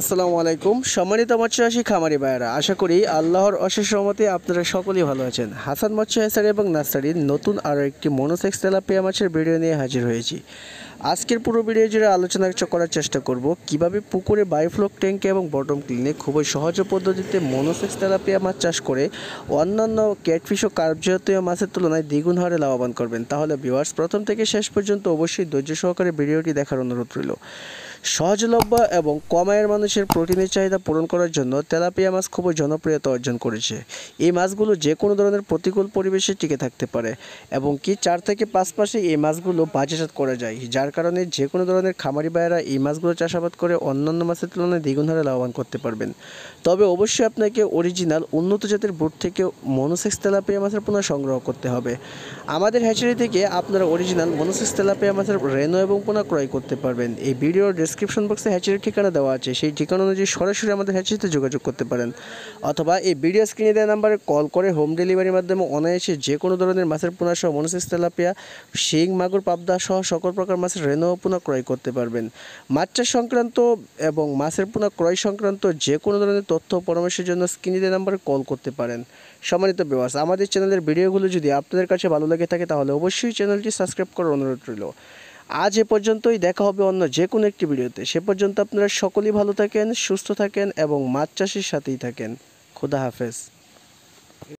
আসসালামু আলাইকুম সম্মানিত মৎস্যচাষী খামারি ভাইয়েরা আশা করি আল্লাহর অশেষ রহমতে আপনারা সকলেই ভালো আছেন হাসান মৎস্য এবং নার্সারির নতুন আরও একটি মনোসেক্স তেলাপিয়া মাছের ভিডিও নিয়ে হাজির হয়েছি আজকের পুরো ভিডিও জুড়ে আলোচনা করার চেষ্টা করব কিভাবে পুকুরে বায়োফ্লক ট্যাঙ্কে এবং বটম ক্লিনে খুবই সহজ পদ্ধতিতে মনোসেক্স তেলাপিয়া মাছ চাষ করে অন্যান্য ক্যাটফিশ ও কার্বজাতীয় মাছের তুলনায় দ্বিগুণ হারে লাভবান করবেন তাহলে ভিউয়ার্স প্রথম থেকে শেষ পর্যন্ত অবশ্যই ধৈর্য সহকারে ভিডিওটি দেখার অনুরোধ রইল সহজলভ্য এবং কম আয়ের মানুষের প্রোটিনের চাহিদা পূরণ করার জন্য তেলাপিয়া মাছ খুবই জনপ্রিয়তা অর্জন করেছে এই মাছগুলো যে কোনো ধরনের প্রতিকূল পরিবেশে টিকে থাকতে পারে এবং কি চার থেকে পাঁচ মাসে এই মাছগুলো বাজারজাত করা যায় যার কারণে যে কোনো ধরনের খামারি বায়েরা এই মাছগুলো চাষাবাদ করে অন্যান্য মাছের তুলনায় দ্বিগুণ হারে লাভবান করতে পারবেন তবে অবশ্যই আপনাকে অরিজিনাল উন্নত জাতের বুট থেকে মনোসেক্স তেলাপিয়া মাছের পুনঃ সংগ্রহ করতে হবে আমাদের হ্যাচারি থেকে আপনারা অরিজিনাল মনোসেক্স তেলাপিয়া মাছের রেনো এবং পোনা ক্রয় করতে পারবেন এই ভিডিওর ডিসক্রিপশন বক্সে হ্যাচারির ঠিকানা দেওয়া আছে সেই ঠিকানা অনুযায়ী সরাসরি আমাদের হ্যাচারিতে যোগাযোগ করতে পারেন অথবা এই ভিডিও স্ক্রিনে দেওয়া নাম্বারে কল করে হোম ডেলিভারির মাধ্যমে অনায়াসে যে কোনো ধরনের মাছের পোনা সহ মনসিস তেলাপিয়া শিং মাগুর পাবদা সহ সকল প্রকার মাছের রেনো পোনা ক্রয় করতে পারবেন মাছ চাষ সংক্রান্ত এবং মাছের পোনা ক্রয় সংক্রান্ত যে কোনো ধরনের তথ্য পরামর্শের জন্য স্ক্রিনে দেওয়া নাম্বারে কল করতে পারেন সম্মানিত বিবাস আমাদের চ্যানেলের ভিডিওগুলো যদি আপনাদের কাছে ভালো লাগে থাকে তাহলে অবশ্যই চ্যানেলটি সাবস্ক্রাইব করার অনুরোধ রইল আজ এ পর্যন্তই দেখা হবে অন্য যে কোনো একটি ভিডিওতে সে পর্যন্ত আপনারা সকলেই ভালো থাকেন সুস্থ থাকেন এবং মাছ চাষের সাথেই থাকেন খোদা হাফেজ